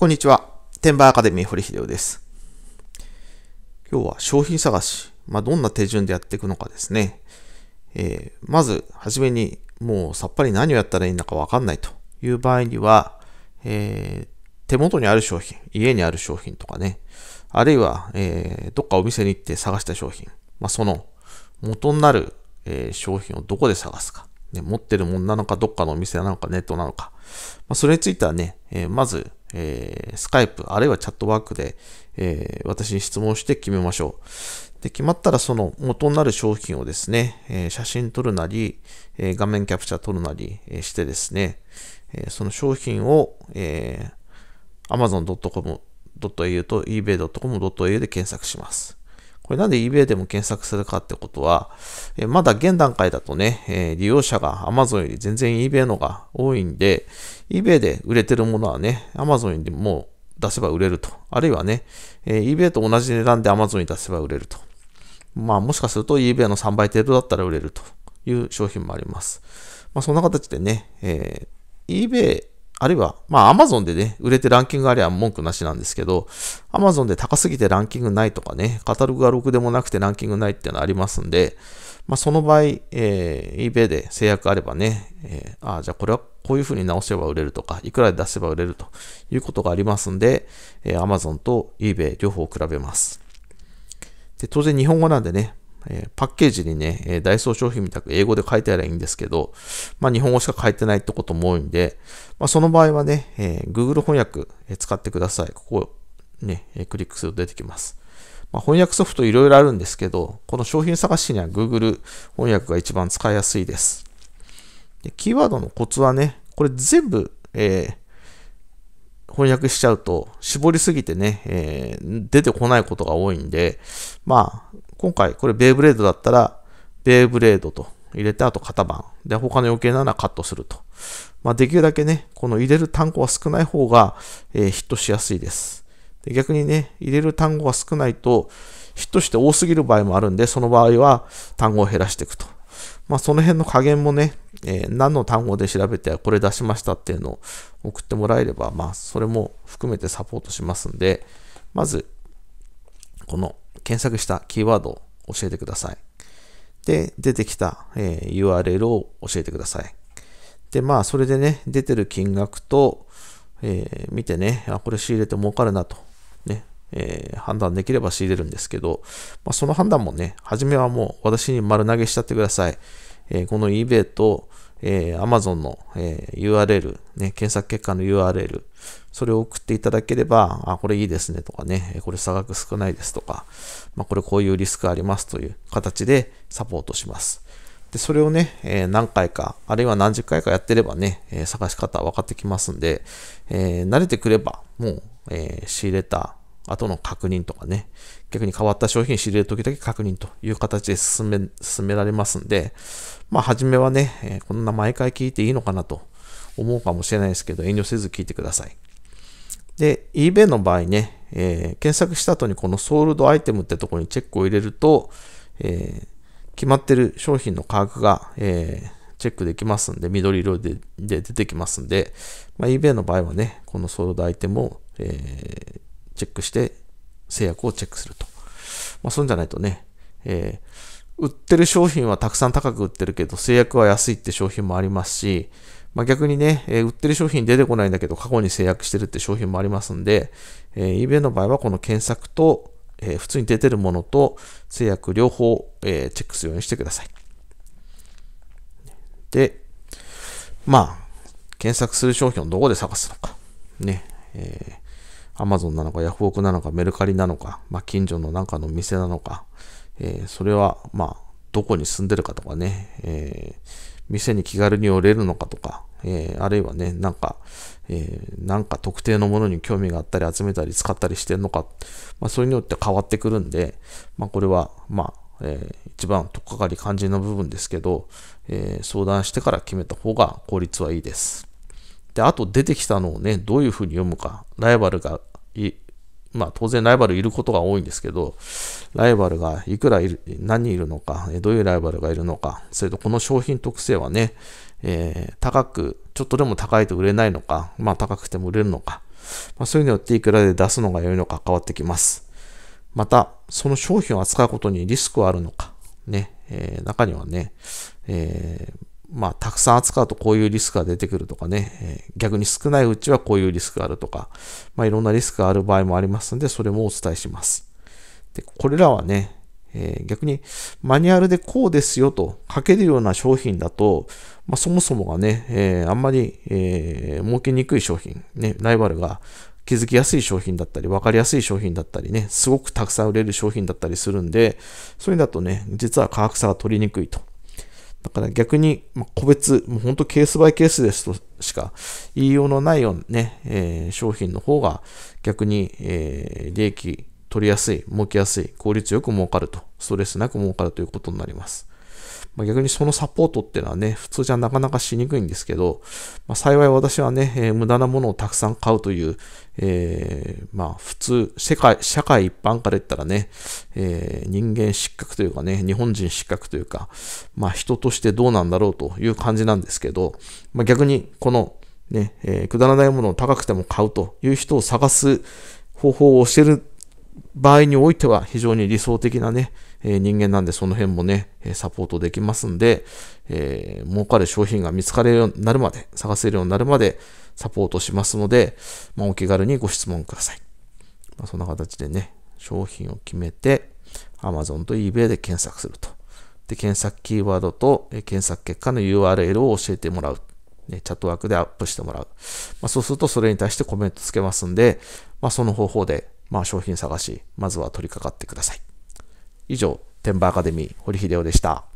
こんにちは。天ンアカデミー堀秀夫です。今日は商品探し、まあ、どんな手順でやっていくのかですね。えー、まず、はじめに、もうさっぱり何をやったらいいのかわかんないという場合には、えー、手元にある商品、家にある商品とかね、あるいは、えー、どっかお店に行って探した商品、まあ、その元になる、え商品をどこで探すか、ね、持ってるもんなのか、どっかのお店なのか、ネットなのか、まあ、それについてはね、えまず、えー、スカイプ、あるいはチャットワークで、えー、私に質問して決めましょう。で、決まったらその元になる商品をですね、えー、写真撮るなり、え画面キャプチャー撮るなり、えしてですね、えその商品を、え amazon.com.au と ebay.com.au で検索します。これなんで eBay でも検索するかってことは、えまだ現段階だとね、え利用者が Amazon より全然 eBay のが多いんで、eBay で売れてるものはね、Amazon でも出せば売れると。あるいはね、え eBay と同じ値段で Amazon に出せば売れると。まあもしかすると eBay の3倍程度だったら売れるという商品もあります。まあそんな形でね、えー、eBay あるいは、まあ Amazon でね、売れてランキングありゃ文句なしなんですけど、Amazon で高すぎてランキングないとかね、カタログが6でもなくてランキングないっていうのありますんで、まあその場合、えー、eBay で制約あればね、えー、ああ、じゃあこれはこういうふうに直せば売れるとか、いくらで出せば売れるということがありますんで、えー、Amazon と eBay 両方比べます。で、当然日本語なんでね、えー、パッケージにね、えー、ダイソー商品みたく英語で書いてあればいいんですけど、まあ、日本語しか書いてないってことも多いんで、まあ、その場合はね、えー、Google 翻訳、え使ってください。ここ、ね、えクリックすると出てきます。まあ、翻訳ソフトいろいろあるんですけど、この商品探しには Google 翻訳が一番使いやすいです。でキーワードのコツはね、これ全部、え翻訳しちゃうと、絞りすぎてね、えー、出てこないことが多いんで、まあ、今回、これベイブレードだったら、ベイブレードと入れて、あと型番。で、他の余計なのはカットすると。まあ、できるだけね、この入れる単語は少ない方が、えー、ヒットしやすいです。で逆にね、入れる単語が少ないと、ヒットして多すぎる場合もあるんで、その場合は単語を減らしていくと。まあ、その辺の加減もね、えー、何の単語で調べてこれ出しましたっていうのを送ってもらえれば、まあ、それも含めてサポートしますんで、まず、この検索したキーワードを教えてください。で、出てきた、えー、URL を教えてください。で、まあ、それでね、出てる金額と、えー、見てね、あ、これ仕入れて儲かるなと、ね、えー、判断できれば仕入れるんですけど、まあ、その判断もね、初めはもう私に丸投げしちゃってください。えー、この eBay と、えー、Amazon の、えー、URL、ね、検索結果の URL、それを送っていただければ、あ、これいいですねとかね、これ差額少ないですとか、まあ、これこういうリスクありますという形でサポートします。で、それをね、えー、何回か、あるいは何十回かやってればね、え探し方分かってきますんで、えー、慣れてくれば、もう、え仕入れた後の確認とかね、逆に変わった商品仕入れるときだけ確認という形で進め、進められますんで、まあ、初めはね、えー、こんな毎回聞いていいのかなと思うかもしれないですけど、遠慮せず聞いてください。で、eBay の場合ね、えー、検索した後にこのソールドアイテムってところにチェックを入れると、えー、決まってる商品の価格が、えー、チェックできますんで、緑色で出てきますんで、まあ、eBay の場合はね、このソールドアイテムを、えー、チェックして、制約をチェックすると。まあ、そんじゃないとね、えー、売ってる商品はたくさん高く売ってるけど、制約は安いって商品もありますし、まあ、逆にね、えー、売ってる商品出てこないんだけど、過去に制約してるって商品もありますんで、えー、eBay の場合はこの検索と、えー、普通に出てるものと制約両方、えー、チェックするようにしてください。で、まあ、検索する商品をどこで探すのか。ね、えー、アマゾンなのか、ヤフオクなのか、メルカリなのか、まあ、近所のなんかの店なのか、えー、それは、まあ、どこに住んでるかとかね、えー、店に気軽におれるのかとか、えー、あるいはね、なんか、えー、なんか特定のものに興味があったり、集めたり、使ったりしてるのか、まあ、それによって変わってくるんで、まあ、これは、まあ、えー、一番とっかかり肝心の部分ですけど、えー、相談してから決めた方が効率はいいです。で、あと出てきたのをね、どういうふうに読むか、ライバルがい、まあ当然ライバルいることが多いんですけど、ライバルがいくらいる、何人いるのか、どういうライバルがいるのか、それとこの商品特性はね、えー、高く、ちょっとでも高いと売れないのか、まあ高くても売れるのか、まあ、そういうのによっていくらで出すのが良いのか変わってきます。また、その商品を扱うことにリスクはあるのか、ね、えー、中にはね、えー、まあ、たくさん扱うとこういうリスクが出てくるとかね、えー、逆に少ないうちはこういうリスクがあるとか、まあ、いろんなリスクがある場合もありますので、それもお伝えします。で、これらはね、えー、逆にマニュアルでこうですよと書けるような商品だと、まあ、そもそもがね、えー、あんまり、えー、儲けにくい商品、ね、ライバルが気づきやすい商品だったり、分かりやすい商品だったりね、すごくたくさん売れる商品だったりするんで、そうういんだとね、実は価格差が取りにくいと。だから逆に、ま個別、もう本当ケースバイケースですとしか言いようのないようなね、えー、商品の方が逆に、えー、利益取りやすい、儲けやすい、効率よく儲かると、ストレスなく儲かるということになります。まあ、逆にそのサポートっていうのはね、普通じゃなかなかしにくいんですけど、まあ、幸い私はね、えー、無駄なものをたくさん買うという、えー、まあ普通、世界、社会一般から言ったらね、えー、人間失格というかね、日本人失格というか、まあ人としてどうなんだろうという感じなんですけど、まあ、逆にこのね、えー、くだらないものを高くても買うという人を探す方法を教える場合においては非常に理想的なね、えー、人間なんでその辺もね、サポートできますんで、えー、儲かる商品が見つかるようになるまで、探せるようになるまでサポートしますので、まあ、お気軽にご質問ください。まあ、そんな形でね、商品を決めて、Amazon と eBay で検索すると。で、検索キーワードと検索結果の URL を教えてもらう。ね、チャットワークでアップしてもらう。まあ、そうするとそれに対してコメントつけますんで、まあ、その方法で、まあ、商品探し、まずは取り掛かってください。以上、天馬アカデミー、堀秀夫でした。